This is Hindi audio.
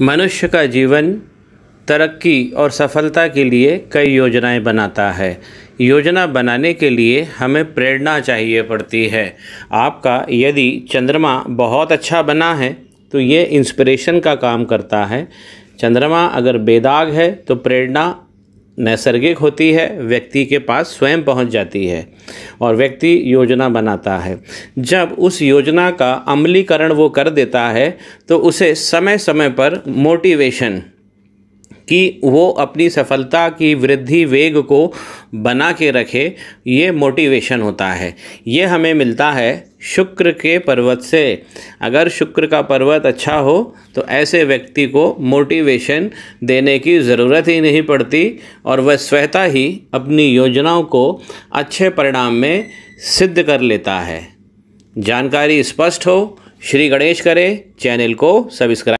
मनुष्य का जीवन तरक्की और सफलता के लिए कई योजनाएं बनाता है योजना बनाने के लिए हमें प्रेरणा चाहिए पड़ती है आपका यदि चंद्रमा बहुत अच्छा बना है तो ये इंस्पिरेशन का काम करता है चंद्रमा अगर बेदाग है तो प्रेरणा नैसर्गिक होती है व्यक्ति के पास स्वयं पहुंच जाती है और व्यक्ति योजना बनाता है जब उस योजना का अमलीकरण वो कर देता है तो उसे समय समय पर मोटिवेशन कि वो अपनी सफलता की वृद्धि वेग को बना के रखे ये मोटिवेशन होता है ये हमें मिलता है शुक्र के पर्वत से अगर शुक्र का पर्वत अच्छा हो तो ऐसे व्यक्ति को मोटिवेशन देने की ज़रूरत ही नहीं पड़ती और वह स्वतः ही अपनी योजनाओं को अच्छे परिणाम में सिद्ध कर लेता है जानकारी स्पष्ट हो श्री गणेश करे चैनल को सब्सक्राइब